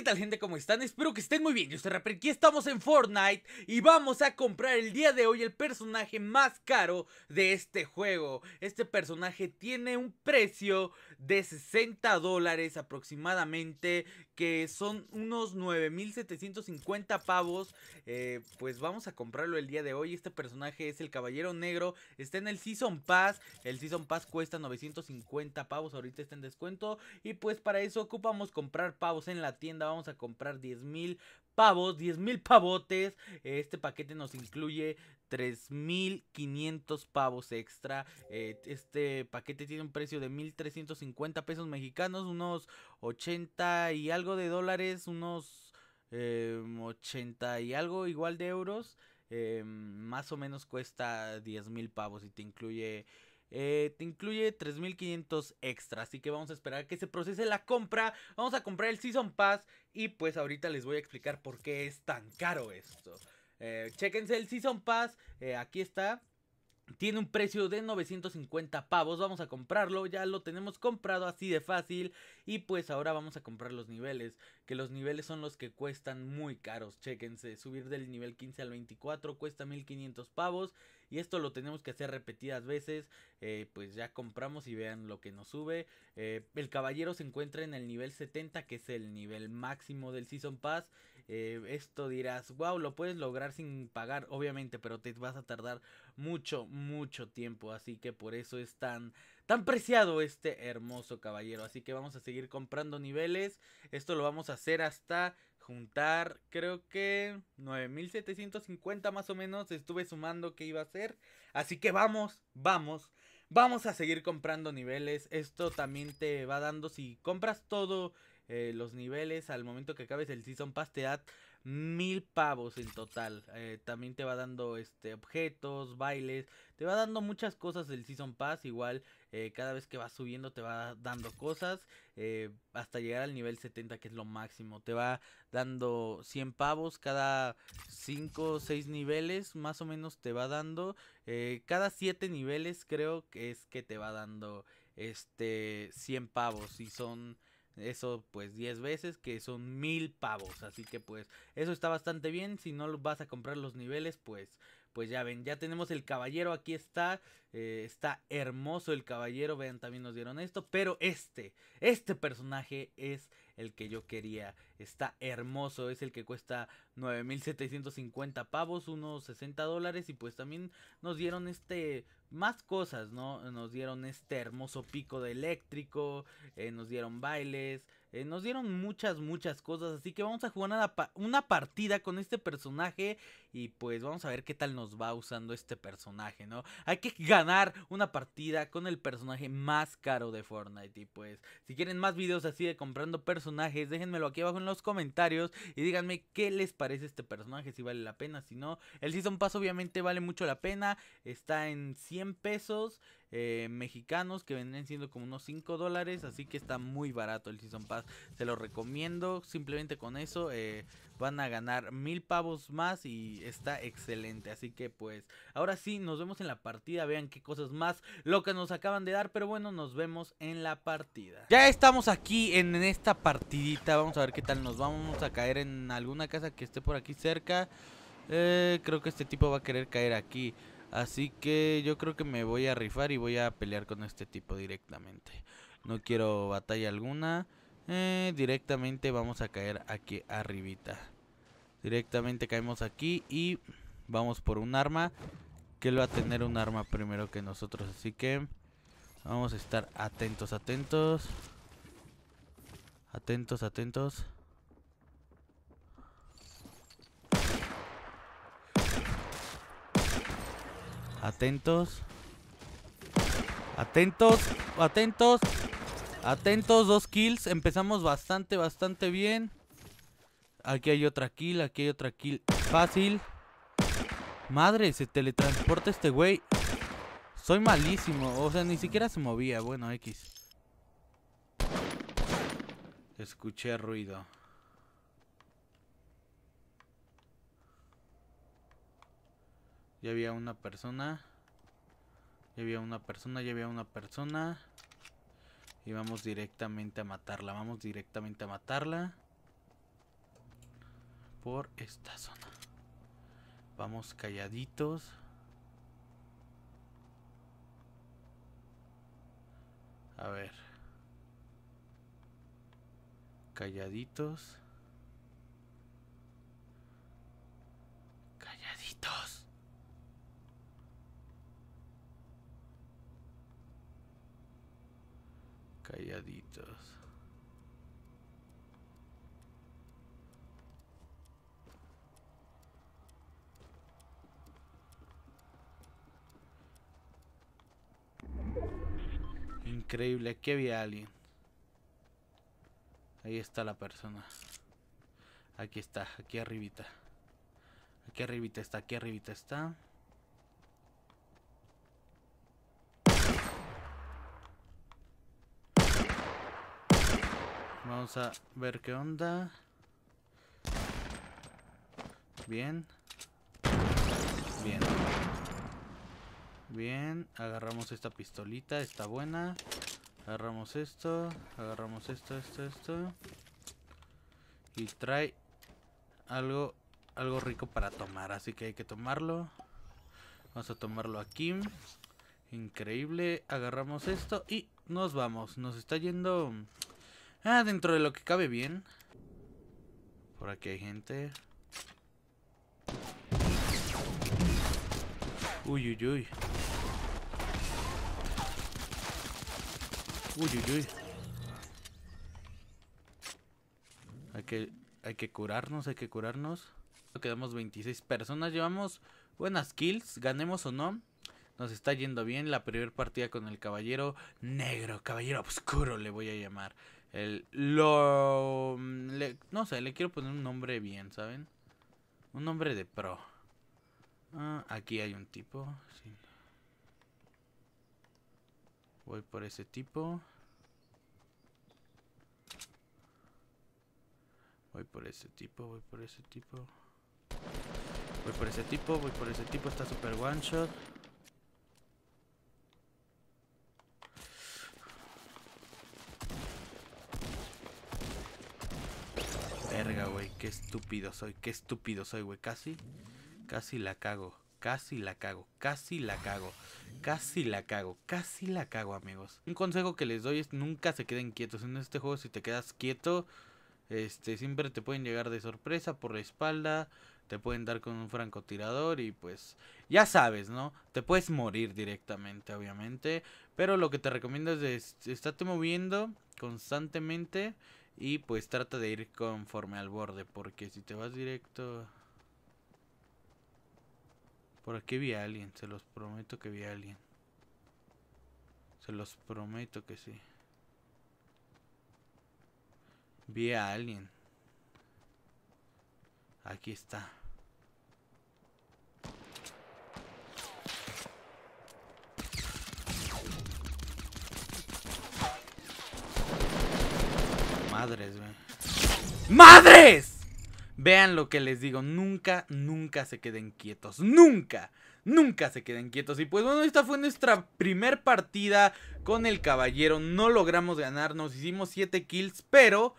¿qué tal gente? ¿Cómo están? Espero que estén muy bien, yo soy Rapper, aquí estamos en Fortnite y vamos a comprar el día de hoy el personaje más caro de este juego Este personaje tiene un precio de 60 dólares aproximadamente, que son unos 9.750 pavos. Eh, pues vamos a comprarlo el día de hoy. Este personaje es el Caballero Negro, está en el Season Pass. El Season Pass cuesta 950 pavos, ahorita está en descuento. Y pues para eso ocupamos comprar pavos en la tienda, vamos a comprar 10.000 pavos, 10 mil pavotes. Este paquete nos incluye 3.500 pavos extra. Eh, este paquete tiene un precio de 1.350 pesos mexicanos, unos 80 y algo de dólares, unos 80 em, y algo igual de euros. Em, más o menos cuesta mil pavos y te incluye eh, te incluye 3.500 extra. Así que vamos a esperar que se procese la compra. Vamos a comprar el Season Pass. Y pues ahorita les voy a explicar por qué es tan caro esto. Eh, chequense el Season Pass. Eh, aquí está. Tiene un precio de 950 pavos, vamos a comprarlo, ya lo tenemos comprado así de fácil y pues ahora vamos a comprar los niveles, que los niveles son los que cuestan muy caros, chequense, subir del nivel 15 al 24 cuesta 1500 pavos y esto lo tenemos que hacer repetidas veces, eh, pues ya compramos y vean lo que nos sube, eh, el caballero se encuentra en el nivel 70 que es el nivel máximo del Season Pass eh, esto dirás, wow, lo puedes lograr sin pagar, obviamente, pero te vas a tardar mucho, mucho tiempo. Así que por eso es tan, tan preciado este hermoso caballero. Así que vamos a seguir comprando niveles. Esto lo vamos a hacer hasta juntar, creo que 9750 más o menos. Estuve sumando que iba a ser. Así que vamos, vamos. Vamos a seguir comprando niveles. Esto también te va dando, si compras todo eh, los niveles. Al momento que acabes el Season Pass te da mil pavos en total. Eh, también te va dando este objetos, bailes, te va dando muchas cosas el Season Pass. Igual eh, cada vez que vas subiendo te va dando cosas hasta llegar al nivel 70 que es lo máximo. Te va dando 100 pavos cada 5 o 6 niveles más o menos te va dando. cada 7 niveles creo que es que te va dando este 100 pavos y son eso pues 10 veces, que son mil pavos. Así que pues eso está bastante bien. Si no vas a comprar los niveles, pues, pues ya ven, ya tenemos el caballero, aquí está. Eh, está hermoso el caballero, vean, también nos dieron esto. Pero este, este personaje es el que yo quería. Está hermoso, es el que cuesta 9.750 pavos, unos 60 dólares. Y pues también nos dieron este, más cosas, ¿no? Nos dieron este hermoso pico de eléctrico, eh, nos dieron bailes, eh, nos dieron muchas, muchas cosas. Así que vamos a jugar una, una partida con este personaje. Y pues vamos a ver qué tal nos va usando este personaje, ¿no? Hay que ganar ganar una partida con el personaje más caro de Fortnite. Y pues, si quieren más videos así de comprando personajes, déjenmelo aquí abajo en los comentarios y díganme qué les parece este personaje, si vale la pena, si no. El Season Pass obviamente vale mucho la pena, está en 100 pesos. Eh, mexicanos que vendrían siendo como unos 5 dólares. Así que está muy barato el Season Pass. Se lo recomiendo. Simplemente con eso eh, van a ganar mil pavos más y está excelente. Así que pues ahora sí, nos vemos en la partida. Vean qué cosas más lo que nos acaban de dar. Pero bueno, nos vemos en la partida. Ya estamos aquí en, esta partidita. Vamos a ver qué tal nos vamos a caer en alguna casa que esté por aquí cerca. Eh, creo que este tipo va a querer caer aquí. Así que yo creo que me voy a rifar y voy a pelear con este tipo directamente. No quiero batalla alguna. Eh, directamente vamos a caer aquí arribita. Directamente caemos aquí y vamos por un arma. Que él va a tener un arma primero que nosotros. Así que vamos a estar atentos, atentos. Atentos, atentos. Atentos. Atentos. Atentos. Atentos, dos kills. Empezamos bastante, bastante bien. Aquí hay otra kill, aquí hay otra kill. Fácil. Madre, se teletransporta este güey. Soy malísimo. O sea, ni siquiera se movía. Bueno, X. Escuché ruido. Ya había una persona. Ya había una persona, ya había una persona. Y vamos directamente a matarla. Vamos directamente a matarla. Por esta zona. Vamos calladitos. A ver. Calladitos. Calladitos. Increíble, aquí había alguien. Ahí está la persona. Aquí está, aquí arribita. Aquí arribita está, aquí arribita está. Vamos a ver qué onda. Bien. Bien. Bien. Agarramos esta pistolita. Está buena. Agarramos esto. Agarramos esto, esto, esto. Y trae algo, algo rico para tomar. Así que hay que tomarlo. Vamos a tomarlo aquí. Increíble. Agarramos esto y nos vamos. Nos está yendo... Ah, dentro de lo que cabe bien. Por aquí hay gente. Uy, uy, uy. Uy, uy, uy. Hay que, hay que curarnos, hay que curarnos. Quedamos 26 personas, llevamos buenas kills, ganemos o no. Nos está yendo bien la primera partida con el caballero negro, caballero oscuro le voy a llamar. El, lo, mm, no sé, le quiero poner un nombre bien, ¿saben? Un nombre de pro. Ah, aquí hay un tipo. Voy por ese tipo. Voy por ese tipo, voy por ese tipo. Voy por ese tipo, voy por ese tipo. Está super one shot. estúpido soy, qué estúpido soy, güey. Casi, casi la cago, casi la cago, casi la cago, casi la cago, casi la cago, amigos. Un consejo que les doy es nunca se queden quietos. En este juego si te quedas quieto, este, siempre te pueden llegar de sorpresa por la espalda, te pueden dar con un francotirador y pues ya sabes, ¿no? Te puedes morir directamente, obviamente. Pero lo que te recomiendo es estarte moviendo constantemente. Y pues trata de ir conforme al borde, porque si te vas directo... Por aquí vi a alguien, se los prometo que vi a alguien. Se los prometo que sí. Vi a alguien. Aquí está. Madres, ¡Madres! Vean lo que les digo, nunca, nunca se queden quietos, nunca, nunca se queden quietos. Y pues bueno, esta fue nuestra primer partida con el caballero, no logramos ganar, nos hicimos 7 kills, pero,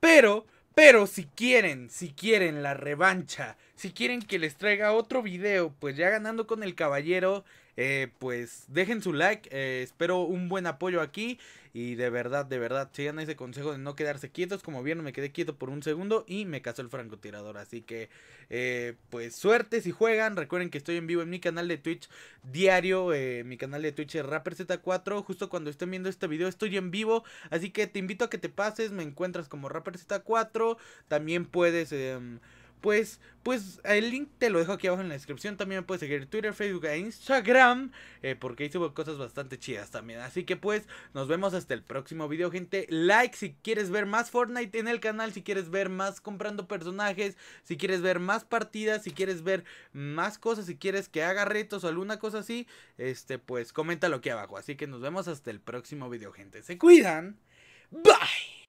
pero, pero si quieren, si quieren la revancha si quieren que les traiga otro video, pues ya ganando con el caballero, eh, pues dejen su like. Eh, espero un buen apoyo aquí. Y de verdad, de verdad, sigan ese consejo de no quedarse quietos. Como vieron, me quedé quieto por un segundo y me casó el francotirador. Así que, eh, pues suerte si juegan. Recuerden que estoy en vivo en mi canal de Twitch diario. mi canal de Twitch es RapperZ4. Justo cuando estén viendo este video estoy en vivo. Así que te invito a que te pases. Me encuentras como RapperZ4. También puedes... Em, pues, pues el link te lo dejo aquí abajo en la descripción. También me puedes seguir en Twitter, Facebook e Instagram, eh, porque ahí subo cosas bastante chidas también. Así que pues, nos vemos hasta el próximo video, gente. Like si quieres ver más Fortnite en el canal, si quieres ver más comprando personajes, si quieres ver más partidas, si quieres ver más cosas, si quieres que haga retos o alguna cosa así, este, pues coméntalo aquí abajo. Así que nos vemos hasta el próximo video, gente. Se cuidan. Bye.